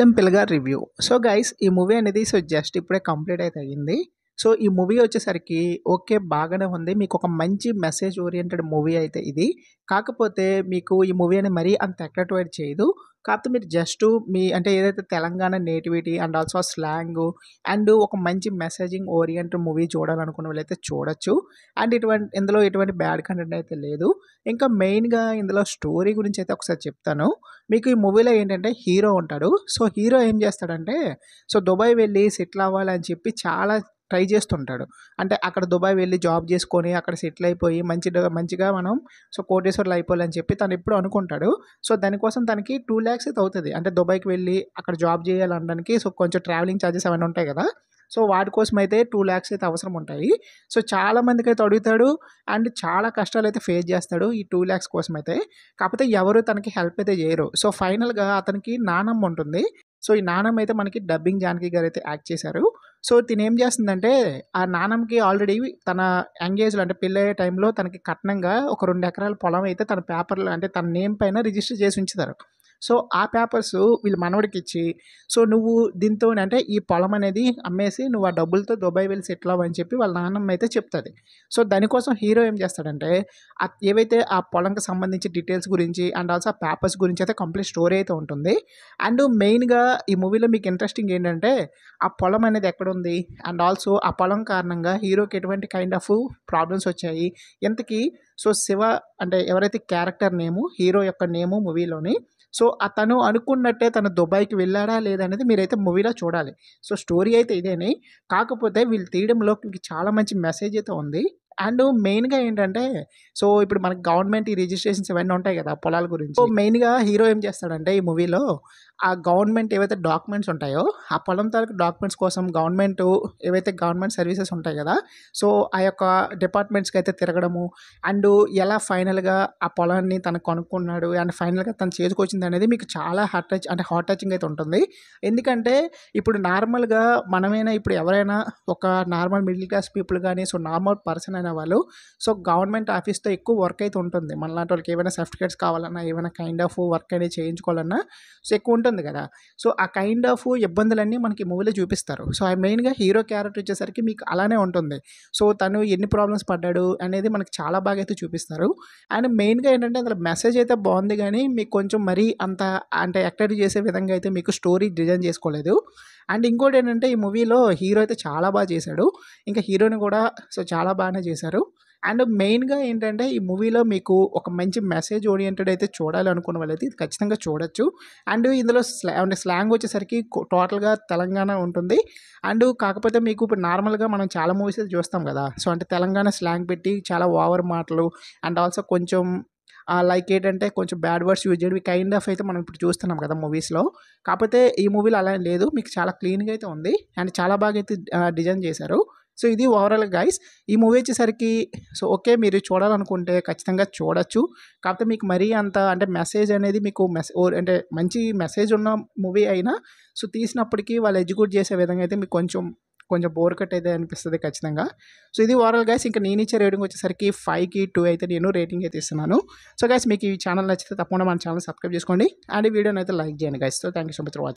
లెంపిల్గా review so guys ఈ movie అనేది so just ఇప్పుడే కంప్లీట్ అయితే అయ్యింది సో ఈ మూవీ వచ్చేసరికి ఓకే బాగానే ఉంది మీకు ఒక మంచి మెసేజ్ ఓరియంటెడ్ మూవీ అయితే ఇది కాకపోతే మీకు ఈ మూవీ అనేది మరీ అంత అట్రాక్టివేట్ చేయదు కాకపోతే మీరు జస్ట్ మీ అంటే ఏదైతే Telangana nativity and also slang and ఒక మంచి మెసేజింగ్ ఓరియంటెడ్ మూవీ చూడాలనుకున్న వాళ్ళైతే చూడొచ్చు అండ్ ఇటువంటి ఇందులో ఎటువంటి బ్యాడ్ కంటెంట్ అయితే లేదు ఇంకా మెయిన్గా ఇందులో స్టోరీ గురించి అయితే ఒకసారి చెప్తాను మీకు ఈ మూవీలో ఏంటంటే హీరో ఉంటాడు సో హీరో ఏం చేస్తాడంటే సో దుబాయ్ వెళ్ళి సెటిల్ అవ్వాలి అని చెప్పి చాలా ట్రై చేస్తుంటాడు అంటే అక్కడ దుబాయ్ వెళ్ళి జాబ్ చేసుకొని అక్కడ సెటిల్ అయిపోయి మంచి మంచిగా మనం సో కోటేశ్వర్లు అయిపోవాలని చెప్పి తను ఎప్పుడు అనుకుంటాడు సో దానికోసం తనకి టూ ల్యాక్స్ అయితే అవుతుంది అంటే దుబాయ్కి వెళ్ళి అక్కడ జాబ్ చేయాలనడానికి సో కొంచెం ట్రావెలింగ్ ఛార్జెస్ అవన్నీ ఉంటాయి కదా సో వాటి కోసం అయితే టూ ల్యాక్స్ అయితే అవసరం ఉంటాయి సో చాలా మందికి అయితే అడుగుతాడు అండ్ చాలా కష్టాలు అయితే ఫేస్ చేస్తాడు ఈ టూ ల్యాక్స్ కోసం అయితే కాకపోతే ఎవరు తనకి హెల్ప్ అయితే చేయరు సో ఫైనల్గా అతనికి నానమ్మ ఉంటుంది సో ఈ నానమ్మ అయితే మనకి డబ్బింగ్ జానకి గారు అయితే యాక్ట్ చేశారు సో తినేం ఏం చేస్తుందంటే ఆ నానమ్మకి ఆల్రెడీ తన యంగ్ ఏజ్లో అంటే పెళ్ళయ్యే టైంలో తనకి కట్నంగా ఒక రెండు ఎకరాల పొలం అయితే తన పేపర్లు అంటే తన నేమ్ పైన రిజిస్టర్ చేసి ఉంచుతారు సో ఆ పేపర్స్ వీళ్ళు మనవడికి ఇచ్చి సో నువ్వు దీంతో అంటే ఈ పొలం అనేది అమ్మేసి నువ్వు ఆ డబ్బులతో దుబాయ్ వెళ్ళి సెటిల్ అవ్వని చెప్పి వాళ్ళ నాన్నమ్మ అయితే చెప్తుంది సో దానికోసం హీరో ఏం చేస్తాడంటే ఏవైతే ఆ పొలంకి సంబంధించి డీటెయిల్స్ గురించి అండ్ ఆల్సో ఆ పేపర్స్ గురించి అయితే కంప్లీట్ స్టోరీ అయితే ఉంటుంది అండ్ మెయిన్గా ఈ మూవీలో మీకు ఇంట్రెస్టింగ్ ఏంటంటే ఆ పొలం అనేది ఎక్కడుంది అండ్ ఆల్సో ఆ పొలం కారణంగా హీరోకి ఎటువంటి కైండ్ ఆఫ్ ప్రాబ్లమ్స్ వచ్చాయి ఇంతకీ సో శివ అంటే ఎవరైతే క్యారెక్టర్ నేము హీరో యొక్క నేము మూవీలోని సో అతను అనుకున్నట్టే తను దుబాయ్కి వెళ్ళాడా లేదనేది మీరైతే మూవీలో చూడాలి సో స్టోరీ అయితే ఇదేనే కాకపోతే వీళ్ళు తీయడంలో చాలా మంచి మెసేజ్ అయితే ఉంది అండ్ మెయిన్గా ఏంటంటే సో ఇప్పుడు మనకి గవర్నమెంట్ ఈ రిజిస్ట్రేషన్స్ ఇవన్నీ ఉంటాయి కదా పొలాల గురించి సో మెయిన్గా హీరో ఏం చేస్తాడంటే ఈ మూవీలో ఆ గవర్నమెంట్ ఏవైతే డాక్యుమెంట్స్ ఉంటాయో ఆ పొలం తాలూకు డాక్యుమెంట్స్ కోసం గవర్నమెంట్ ఏవైతే గవర్నమెంట్ సర్వీసెస్ ఉంటాయి కదా సో ఆ యొక్క డిపార్ట్మెంట్స్కి అయితే తిరగడము అండ్ ఎలా ఫైనల్గా ఆ పొలాన్ని తను కొనుక్కున్నాడు అండ్ ఫైనల్గా తను చేసుకొచ్చింది అనేది మీకు చాలా హార్ట్ టచ్ అంటే హార్ట్ టచింగ్ అయితే ఉంటుంది ఎందుకంటే ఇప్పుడు నార్మల్గా మనమైనా ఇప్పుడు ఎవరైనా ఒక నార్మల్ మిడిల్ క్లాస్ పీపుల్ కానీ సో నార్మల్ పర్సన్ అయినా చదువుకునే వాళ్ళు సో గవర్నమెంట్ ఆఫీస్తో ఎక్కువ వర్క్ అయితే ఉంటుంది మన లాంటి వాళ్ళకి ఏమైనా సర్టిఫికేట్స్ కావాలన్నా ఏమైనా కైండ్ ఆఫ్ వర్క్ అనేది చేయించుకోవాలన్నా సో ఎక్కువ ఉంటుంది కదా సో ఆ కైండ్ ఆఫ్ ఇబ్బందులన్నీ మనకి మూవీలో చూపిస్తారు సో ఆ మెయిన్గా హీరో క్యారెక్టర్ వచ్చేసరికి మీకు అలానే ఉంటుంది సో తను ఎన్ని ప్రాబ్లమ్స్ పడ్డాడు అనేది మనకి చాలా బాగా అయితే చూపిస్తారు అండ్ మెయిన్గా ఏంటంటే అందులో మెసేజ్ అయితే బాగుంది కానీ మీకు కొంచెం మరీ అంత అంటే ఎక్టెక్ట్ చేసే విధంగా అయితే మీకు స్టోరీ డిజైన్ చేసుకోలేదు అండ్ ఇంకోటి ఏంటంటే ఈ మూవీలో హీరో అయితే చాలా బాగా చేశాడు ఇంకా హీరోని కూడా సో చాలా బాగానే చేశాడు చేశారు అండ్ మెయిన్గా ఏంటంటే ఈ మూవీలో మీకు ఒక మంచి మెసేజ్ ఓరియంటెడ్ అయితే చూడాలనుకున్న వాళ్ళైతే ఇది ఖచ్చితంగా చూడొచ్చు అండ్ ఇందులో స్లా అంటే స్లాంగ్ వచ్చేసరికి టోటల్గా తెలంగాణ ఉంటుంది అండ్ కాకపోతే మీకు ఇప్పుడు నార్మల్గా మనం చాలా మూవీస్ అయితే చూస్తాం కదా సో అంటే తెలంగాణ స్లాంగ్ పెట్టి చాలా ఓవర్ మాటలు అండ్ ఆల్సో కొంచెం లైక్ ఏంటంటే కొంచెం బ్యాడ్ వర్డ్స్ యూజ్ చేయడం కైండ్ ఆఫ్ అయితే మనం ఇప్పుడు చూస్తున్నాం కదా మూవీస్లో కాకపోతే ఈ మూవీలో అలా లేదు మీకు చాలా క్లీన్గా అయితే ఉంది అండ్ చాలా బాగా అయితే డిజైన్ చేశారు సో ఇది ఓవరాల్ గైస్ ఈ మూవీ వచ్చేసరికి సో ఓకే మీరు చూడాలనుకుంటే ఖచ్చితంగా చూడొచ్చు కాకపోతే మీకు మరీ అంత అంటే మెసేజ్ అనేది మీకు మెస్ అంటే మంచి మెసేజ్ ఉన్న మూవీ అయినా సో తీసినప్పటికీ వాళ్ళు ఎగ్జిక్యూట్ చేసే విధంగా అయితే మీకు కొంచెం కొంచెం బోర్ కట్ అయితే అనిపిస్తుంది ఖచ్చితంగా సో ఇది ఓవరాల్ గైస్ ఇంకా నేను ఇచ్చే రేటింగ్ వచ్చేసరికి ఫైవ్కి టూ అయితే నేను రేటింగ్ అయితే ఇస్తున్నాను సో గైస్ మీకు ఈ ఛానల్ నచ్చితే తప్పకుండా మన ఛానల్ సబ్స్క్రైబ్ చేసుకోండి అండ్ ఈ వీడియోని అయితే లైక్ చేయండి guys so thank you so much for watching